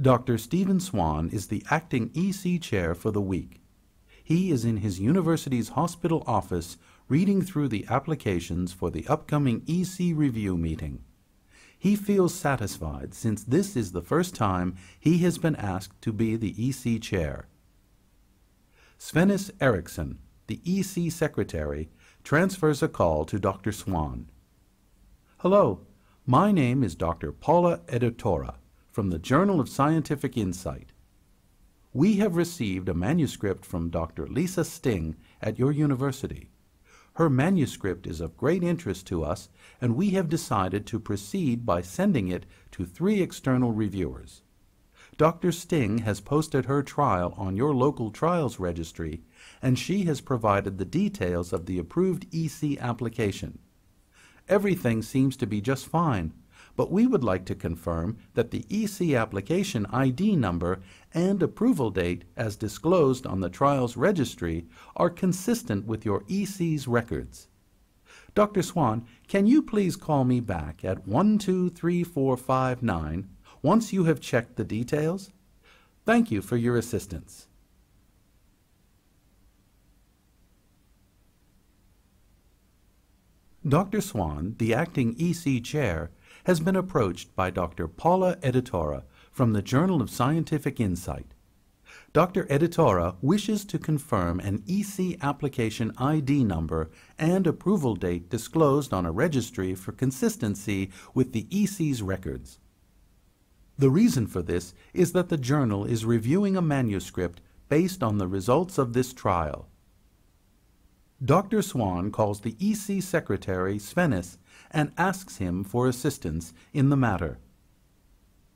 Dr. Stephen Swan is the acting EC chair for the week. He is in his university's hospital office reading through the applications for the upcoming EC review meeting. He feels satisfied since this is the first time he has been asked to be the EC chair. Svenis Eriksson, the EC secretary, transfers a call to Dr. Swan. Hello, my name is Dr. Paula Editora from the Journal of Scientific Insight. We have received a manuscript from Dr. Lisa Sting at your university. Her manuscript is of great interest to us, and we have decided to proceed by sending it to three external reviewers. Dr. Sting has posted her trial on your local trials registry, and she has provided the details of the approved EC application. Everything seems to be just fine, but we would like to confirm that the EC application ID number and approval date as disclosed on the trials registry are consistent with your EC's records. Dr. Swan, can you please call me back at 123459 once you have checked the details? Thank you for your assistance. Dr. Swan, the acting EC chair, has been approached by Dr. Paula Editora from the Journal of Scientific Insight. Dr. Editora wishes to confirm an EC application ID number and approval date disclosed on a registry for consistency with the EC's records. The reason for this is that the journal is reviewing a manuscript based on the results of this trial. Dr. Swan calls the EC secretary, Svenis, and asks him for assistance in the matter.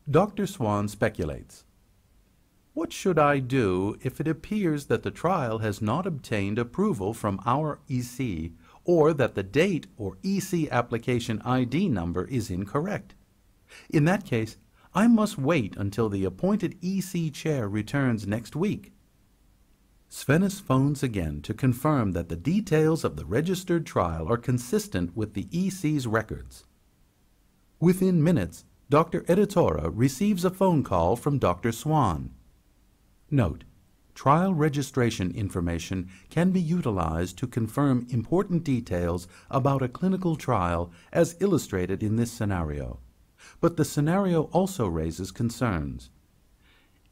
Dr. Swan speculates. What should I do if it appears that the trial has not obtained approval from our EC or that the date or EC application ID number is incorrect? In that case, I must wait until the appointed EC chair returns next week Svenis phones again to confirm that the details of the registered trial are consistent with the EC's records. Within minutes, Dr. Editora receives a phone call from Dr. Swan. Note, trial registration information can be utilized to confirm important details about a clinical trial as illustrated in this scenario. But the scenario also raises concerns.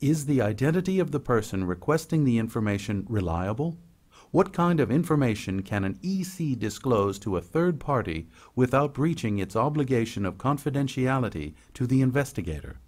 Is the identity of the person requesting the information reliable? What kind of information can an EC disclose to a third party without breaching its obligation of confidentiality to the investigator?